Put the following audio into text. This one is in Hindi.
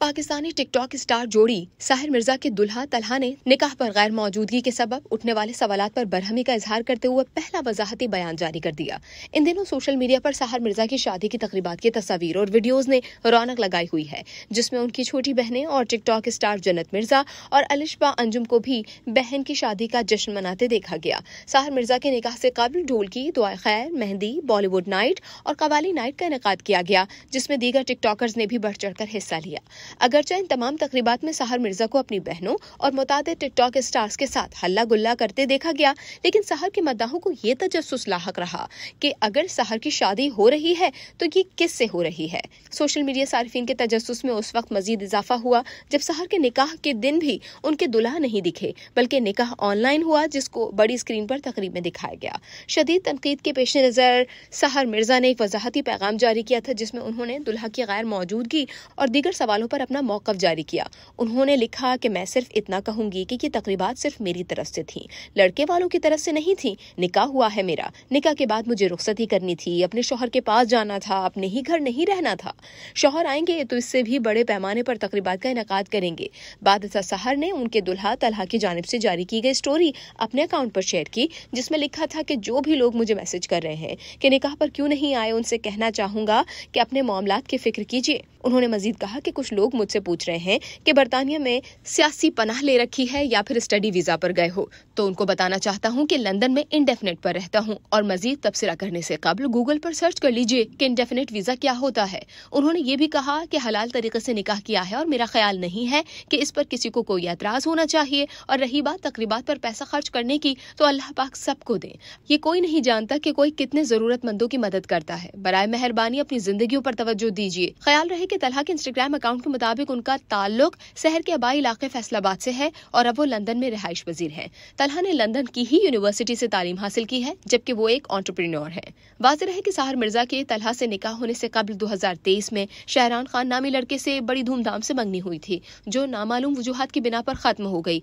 पाकिस्तानी टिकटॉक स्टार जोड़ी साहिर मिर्जा के दुल्हा तलहा ने निकाह पर गैर मौजूदगी के सबब उठने वाले सवाल पर बरहमी का इजहार करते हुए पहला वजाहती बयान जारी कर दिया इन दिनों सोशल मीडिया पर साहिर मिर्जा की शादी की तकरीबात की तस्वीर और वीडियोज ने रौनक लगाई हुई है जिसमें उनकी छोटी बहनें और टिकटॉक स्टार जन्नत मिर्जा और अलिशबा अंजुम को भी बहन की शादी का जश्न मनाते देखा गया साहर मिर्जा के निकाह से काबिल ढोलकी दुआ खैर मेहंदी बॉलीवुड नाइट और कबाली नाइट का इनका किया गया जिसमें दीगर टिकटॉकर्स ने भी बढ़ चढ़कर हिस्सा लिया अगरचे इन तमाम तकरीबात में सहर मिर्जा को अपनी बहनों और मुताद टिकटॉक स्टार्स के साथ हल्ला गुल्ला करते देखा गया लेकिन सहर के मद्दाहों को यह तजस लाक रहा कि अगर सहर की शादी हो रही है तो ये किस से हो रही है सोशल मीडिया सार्फिन के तजस में उस वक्त मजीद इजाफा हुआ जब सहर के निकाह के दिन भी उनके दुल्हा नहीं दिखे बल्कि निकाह ऑनलाइन हुआ जिसको बड़ी स्क्रीन पर तकरीब में दिखाया गया शदीद तनकीद के पेश नज़र सहर मिर्जा ने एक वजाहती पैगाम जारी किया था जिसमें उन्होंने दुल्हा की गैर मौजूदगी और दीगर सवालों पर पर अपना मौकफ जारी किया उन्होंने लिखा कि मैं सिर्फ इतना कहूंगी कि ये तकरीबा सिर्फ मेरी तरफ से थी लड़के वालों की तरफ से नहीं थी निकाह हुआ है मेरा निकाह के बाद मुझे रुख्सती करनी थी अपने शोहर के पास जाना था अपने ही घर नहीं रहना था शोहर आएंगे तो इससे भी बड़े पैमाने पर तकरीबा का इनका करेंगे बादशाह सहर ने उनके दुल्हा तलहा की जानब से जारी की गई स्टोरी अपने अकाउंट पर शेयर की जिसमें लिखा था कि जो भी लोग मुझे मैसेज कर रहे हैं कि निकाह पर क्यों नहीं आए उनसे कहना चाहूंगा कि अपने मामला के फिक्र कीजिए उन्होंने मजीद कहा कि कुछ लोग लोग मुझसे पूछ रहे हैं कि बरतानिया में सियासी पनाह ले रखी है या फिर स्टडी वीजा पर गए हो तो उनको बताना चाहता हूँ कि लंदन में इंडेफिनेट पर रहता हूँ और मजीद तबसरा करने से कबल गूगल पर सर्च कर लीजिए कि इंडेफिनेट वीजा क्या होता है उन्होंने ये भी कहा कि हलाल तरीके से निकाह किया है और मेरा ख्याल नहीं है कि इस पर किसी को कोई एतराज होना चाहिए और रही बात तकरीबा पर पैसा खर्च करने की तो अल्लाह पाक सबको दे ये कोई नहीं जानता कि कोई कितने जरूरतमंदों की मदद करता है बरए मेहरबानी अपनी जिंदगी पर तवज्जो दीजिए ख्याल रहे की तलहा के इंस्टाग्राम अकाउंट के मुताबिक उनका ताल्लुक शहर के आबाई इलाके फैसलाबाद से है और अब वो लंदन में रिहाइश पजीर है तलहा ने लंदन की ही यूनिवर्सिटी से तालीम हासिल की है जबकि वो एक ऑन्टरप्रीनोर है वाज है कि साहर मिर्जा के तलहा से निकाह होने से कबल दो हजार तेईस में शहरान खान नामी लड़के से बड़ी धूमधाम से मंगनी हुई थी जो नामालूम वजूहत की बिना पर खत्म हो गई